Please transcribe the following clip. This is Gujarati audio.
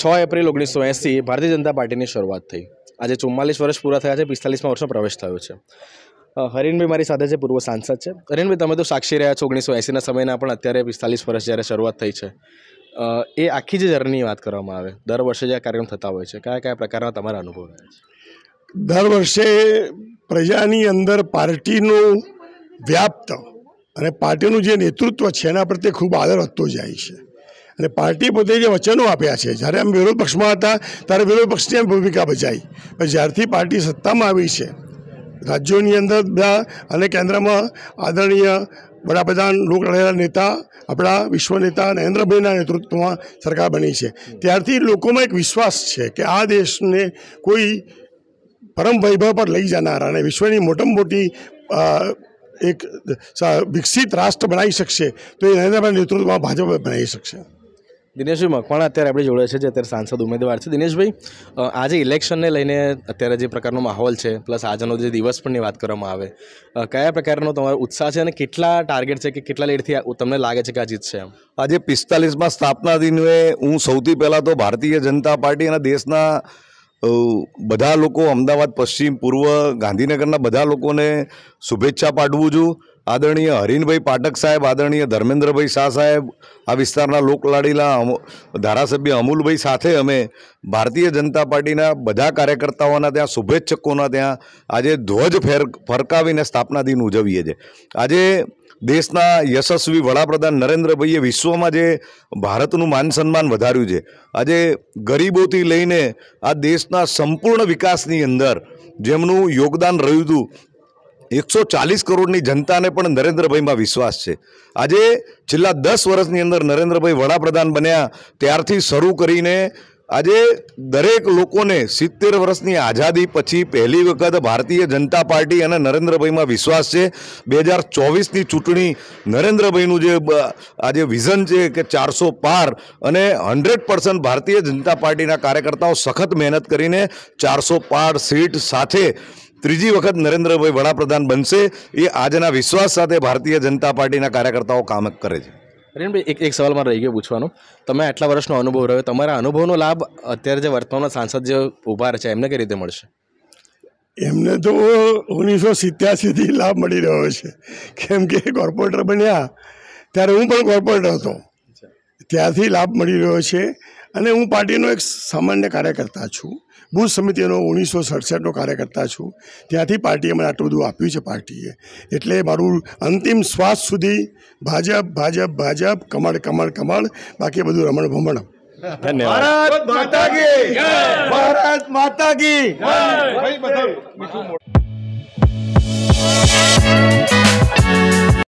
છ એપ્રિલ ઓગણીસો એંસી ભારતીય જનતા પાર્ટીની શરૂઆત થઈ આજે ચુમ્માલીસ વર્ષ પૂરા થયા છે પિસ્તાલીસમાં વર્ષનો પ્રવેશ થયો છે હરીનભાઈ મારી સાથે છે પૂર્વ સાંસદ છે હરીનભાઈ તમે તો સાક્ષી રહ્યા છો ઓગણીસો એંસીના સમયના પણ અત્યારે પિસ્તાલીસ વર્ષ જ્યારે શરૂઆત થઈ છે એ આખી જે જર્ની વાત કરવામાં આવે દર વર્ષે જે આ કાર્યક્રમ થતા હોય છે કયા કયા પ્રકારના તમારા અનુભવ રહ્યા છે દર વર્ષે પ્રજાની અંદર પાર્ટીનું વ્યાપ્ત અને પાર્ટીનું જે નેતૃત્વ છે એના પ્રત્યે ખૂબ આદર વધતો જાય છે અને પાર્ટી પોતે જે વચનો આપ્યા છે જ્યારે આમ વિરોધ પક્ષમાં હતા ત્યારે વિરોધ પક્ષની ભૂમિકા બજાવી પણ જ્યારથી પાર્ટી સત્તામાં આવી છે રાજ્યોની અંદર બધા અને કેન્દ્રમાં આદરણીય વડાપ્રધાન લોકલડાયેલા નેતા આપણા વિશ્વ નેતા નરેન્દ્રભાઈના નેતૃત્વમાં સરકાર બની છે ત્યારથી લોકોમાં એક વિશ્વાસ છે કે આ દેશને કોઈ પરમ વૈભવ પર લઈ જનાર અને વિશ્વની મોટામાં મોટી એક વિકસિત રાષ્ટ્ર બનાવી શકશે તો એ નરેન્દ્રભાઈ નેતૃત્વમાં ભાજપ બનાવી શકશે દિનેશભાઈ મકવાણા અત્યારે આપણી જોડે છે જે અત્યારે સાંસદ ઉમેદવાર છે દિનેશભાઈ આજે ઇલેક્શનને લઈને અત્યારે જે પ્રકારનો માહોલ છે પ્લસ આજનો જે દિવસ પણની વાત કરવામાં આવે કયા પ્રકારનો તમારો ઉત્સાહ છે અને કેટલા ટાર્ગેટ છે કે કેટલા લીડથી તમને લાગે છે કે આ જીતશે એમ આજે પિસ્તાલીસમાં સ્થાપના દિનવે હું સૌથી પહેલાં તો ભારતીય જનતા પાર્ટી અને દેશના બધા લોકો અમદાવાદ પશ્ચિમ પૂર્વ ગાંધીનગરના બધા લોકોને શુભેચ્છા પાઠવું છું આદરણીય હરિનભાઈ પાઠક સાહેબ આદરણીય ધર્મેન્દ્રભાઈ શાહ સાહેબ આ વિસ્તારના લોકલાડીલા ધારાસભ્ય અમૂલભાઈ સાથે અમે ભારતીય જનતા પાર્ટીના બધા કાર્યકર્તાઓના ત્યાં શુભેચ્છકોના ત્યાં આજે ધ્વજ ફેર ફરકાવીને સ્થાપના દિન ઉજવીએ છીએ આજે દેશના યશસ્વી વડાપ્રધાન નરેન્દ્રભાઈએ વિશ્વમાં જે ભારતનું માન સન્માન વધાર્યું છે આજે ગરીબોથી લઈને આ દેશના સંપૂર્ણ વિકાસની અંદર જેમનું યોગદાન રહ્યું હતું એકસો ચાલીસ કરોડની જનતાને પણ નરેન્દ્રભાઈમાં વિશ્વાસ છે આજે છેલ્લા દસ વર્ષની અંદર નરેન્દ્રભાઈ વડાપ્રધાન બન્યા ત્યારથી શરૂ કરીને આજે દરેક લોકોને સિત્તેર વર્ષની આઝાદી પછી પહેલી વખત ભારતીય જનતા પાર્ટી અને નરેન્દ્રભાઈમાં વિશ્વાસ છે બે હજાર ચોવીસની ચૂંટણી નરેન્દ્રભાઈનું જે આજે વિઝન છે કે ચારસો પાર અને હંડ્રેડ પર્સન્ટ ભારતીય જનતા પાર્ટીના કાર્યકર્તાઓ સખત મહેનત કરીને ચારસો પાર સીટ સાથે ત્રીજી વખત નરેન્દ્રભાઈ વડાપ્રધાન બનશે એ આજના વિશ્વાસ સાથે ભારતીય જનતા પાર્ટીના કાર્યકર્તાઓ કામ કરે છે રેનભાઈ એક એક સવાલ મારે રહી ગયો પૂછવાનો તમે આટલા વર્ષનો અનુભવ રહ્યો તમારા અનુભવનો લાભ અત્યારે જે વર્તમાનના સાંસદ જે ઊભા છે એમને કઈ રીતે મળશે એમને તો ઓગણીસો સિત્યાસીથી લાભ મળી રહ્યો છે કેમ કે કોર્પોરેટર બન્યા ત્યારે હું પણ કોર્પોરેટર હતો ત્યારથી લાભ મળી રહ્યો છે અને હું પાર્ટીનો એક સામાન્ય કાર્યકર્તા છું ભુજ સમિતિનો ઓગણીસો સડસઠનો કાર્યકર્તા છું ત્યાંથી પાર્ટીએ મને આટલું બધું આપ્યું છે પાર્ટીએ એટલે મારું અંતિમ શ્વાસ સુધી ભાજપ ભાજપ ભાજપ કમળ કમળ કમળ બાકી બધું રમણ ભમણ ધન્યવાદ ભારત માતા